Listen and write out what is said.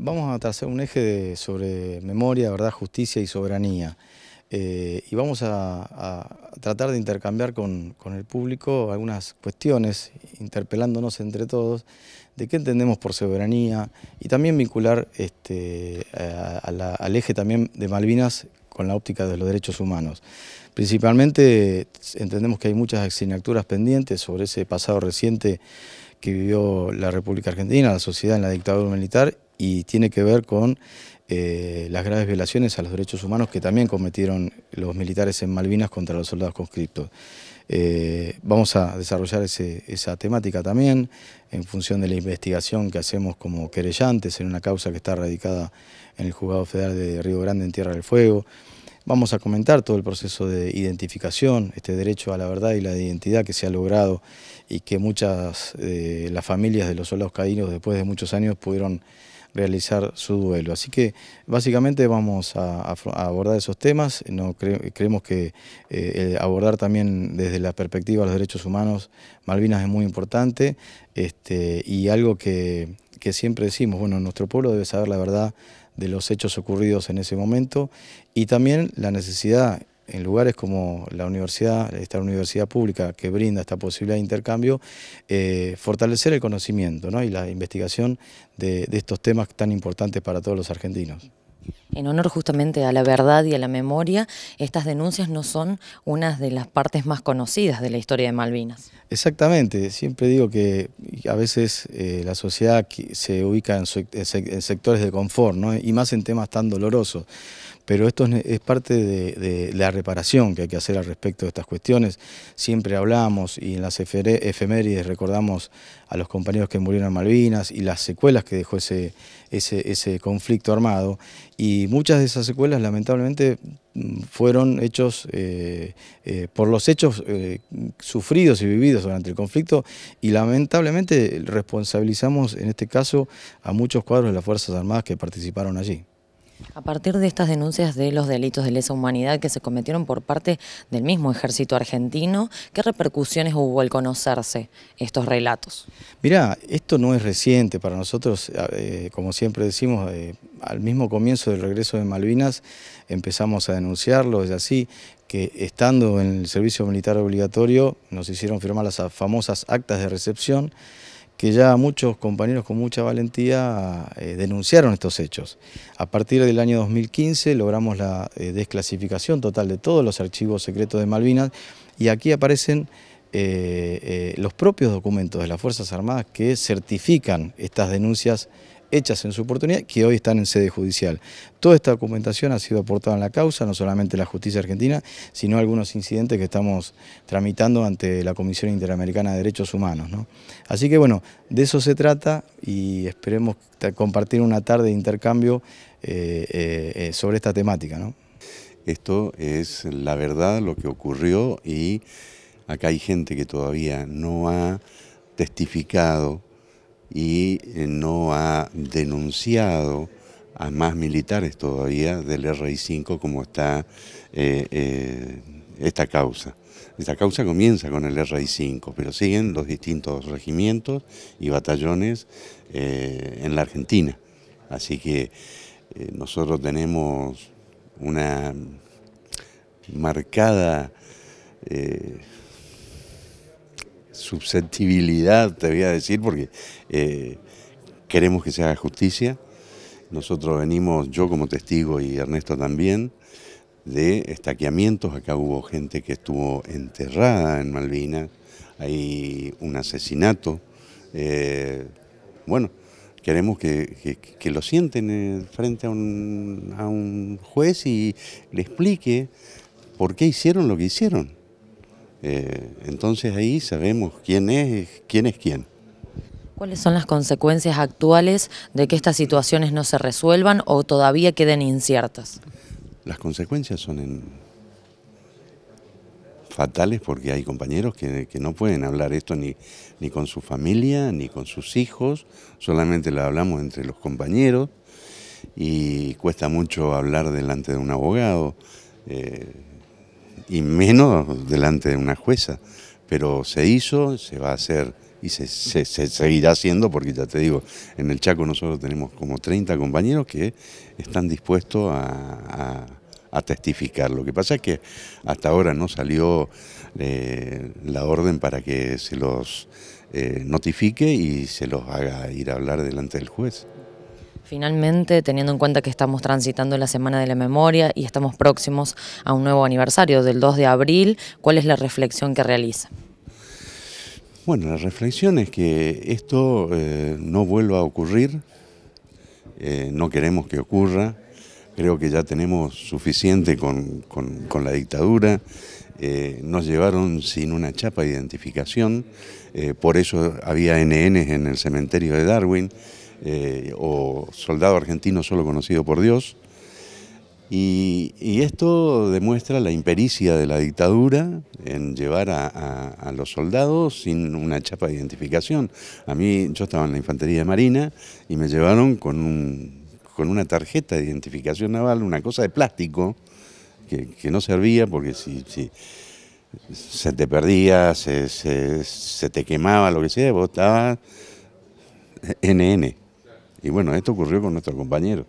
Vamos a trazar un eje sobre memoria, verdad, justicia y soberanía. Eh, y vamos a, tratar de intercambiar con, el público algunas cuestiones, interpelándonos entre todos de qué entendemos por soberanía y también vincular este, al eje también de Malvinas con la óptica de los derechos humanos. Principalmente entendemos que hay muchas asignaturas pendientes sobre ese pasado reciente que vivió la República Argentina, la sociedad en la dictadura militar y tiene que ver con eh, las graves violaciones a los derechos humanos que también cometieron los militares en Malvinas contra los soldados conscriptos. Eh, vamos a desarrollar esa temática también en función de la investigación que hacemos como querellantes en una causa que está radicada en el Juzgado Federal de Río Grande en Tierra del Fuego. Vamos a comentar todo el proceso de identificación, este derecho a la verdad y la identidad que se ha logrado y que muchas eh, las familias de los soldados caídos después de muchos años pudieron realizar su duelo. Así que básicamente vamos a, abordar esos temas, no creemos que eh, abordar también desde la perspectiva de los derechos humanos Malvinas es muy importante este, y algo que, que siempre decimos, bueno, nuestro pueblo debe saber la verdad de los hechos ocurridos en ese momento y también la necesidad en lugares como la universidad, esta universidad pública que brinda esta posibilidad de intercambio, eh, fortalecer el conocimiento y la investigación de, estos temas tan importantes para todos los argentinos. En honor justamente a la verdad y a la memoria, estas denuncias no son una de las partes más conocidas de la historia de Malvinas. Exactamente, siempre digo que a veces eh, la sociedad se ubica en, sectores de confort, y más en temas tan dolorosos pero esto es parte de, la reparación que hay que hacer al respecto de estas cuestiones. Siempre hablamos y en las efemérides recordamos a los compañeros que murieron en Malvinas y las secuelas que dejó ese, ese, conflicto armado y muchas de esas secuelas lamentablemente mm, fueron hechos eh, eh, por los hechos eh, sufridos y vividos durante el conflicto y lamentablemente responsabilizamos en este caso a muchos cuadros de las Fuerzas Armadas que participaron allí. A partir de estas denuncias de los delitos de lesa humanidad que se cometieron por parte del mismo ejército argentino, ¿qué repercusiones hubo al conocerse estos relatos? Mirá, esto no es reciente para nosotros, eh, como siempre decimos, eh, al mismo comienzo del regreso de Malvinas empezamos a denunciarlo, es así que estando en el servicio militar obligatorio nos hicieron firmar las famosas actas de recepción, que ya muchos compañeros con mucha valentía eh, denunciaron estos hechos. A partir del año 2015 logramos la eh, desclasificación total de todos los archivos secretos de Malvinas y aquí aparecen eh, los propios documentos de las Fuerzas Armadas que certifican estas denuncias hechas en su oportunidad, que hoy están en sede judicial. Toda esta documentación ha sido aportada en la causa, no solamente la justicia argentina, sino algunos incidentes que estamos tramitando ante la Comisión Interamericana de Derechos Humanos. Así que bueno, de eso se trata y esperemos compartir una tarde de intercambio eh, eh, eh, sobre esta temática. Esto es la verdad, lo que ocurrió y acá hay gente que todavía no ha testificado y eh, no ha denunciado a más militares todavía del RI5 como está eh, eh, esta causa. Esta causa comienza con el RI5, pero siguen los distintos regimientos y batallones en la Argentina. Así que nosotros tenemos una marcada susceptibilidad, te voy a decir, porque eh, queremos que se haga justicia. Nosotros venimos, yo como testigo y Ernesto también, de estaqueamientos. Acá hubo gente que estuvo enterrada en Malvinas, hay un asesinato. Eh, bueno, queremos que, que, lo sienten eh, frente a un, a un juez y le explique por qué hicieron lo que hicieron. Eh, entonces ahí sabemos quién es, quién es quién. ¿Cuáles son las consecuencias actuales de que estas situaciones no se resuelvan o todavía queden inciertas? Las consecuencias son fatales porque hay compañeros que, no pueden hablar esto ni, ni con su familia, ni con sus hijos, solamente lo hablamos entre los compañeros y cuesta mucho hablar delante de un abogado. Eh, y menos delante de una jueza. Pero se hizo, se va a hacer y se, se, seguirá haciendo porque ya te digo, en el Chaco nosotros tenemos como 30 compañeros que están dispuestos a, testificar. Lo que pasa es que hasta ahora no salió eh, la orden para que se los eh, notifique y se los haga ir a hablar delante del juez. Finalmente, teniendo en cuenta que estamos transitando la Semana de la Memoria y estamos próximos a un nuevo aniversario del 2 de abril, ¿cuál es la reflexión que realiza? Bueno, la reflexión es que esto eh, no vuelva a ocurrir, eh, no queremos que ocurra, creo que ya tenemos suficiente con, la dictadura, eh, nos llevaron sin una chapa de identificación, por eso había NN en el cementerio de Darwin, eh, o Soldado Argentino Solo Conocido por Dios. Y, esto demuestra la impericia de la dictadura en llevar a, los soldados sin una chapa de identificación. A mí, yo estaba en la infantería de marina y me llevaron con, con una tarjeta de identificación naval, una cosa de plástico, que, no servía porque si, se te perdía, se, se te quemaba, lo que sea, vos estabas NN. Y bueno, esto ocurrió con nuestro compañero.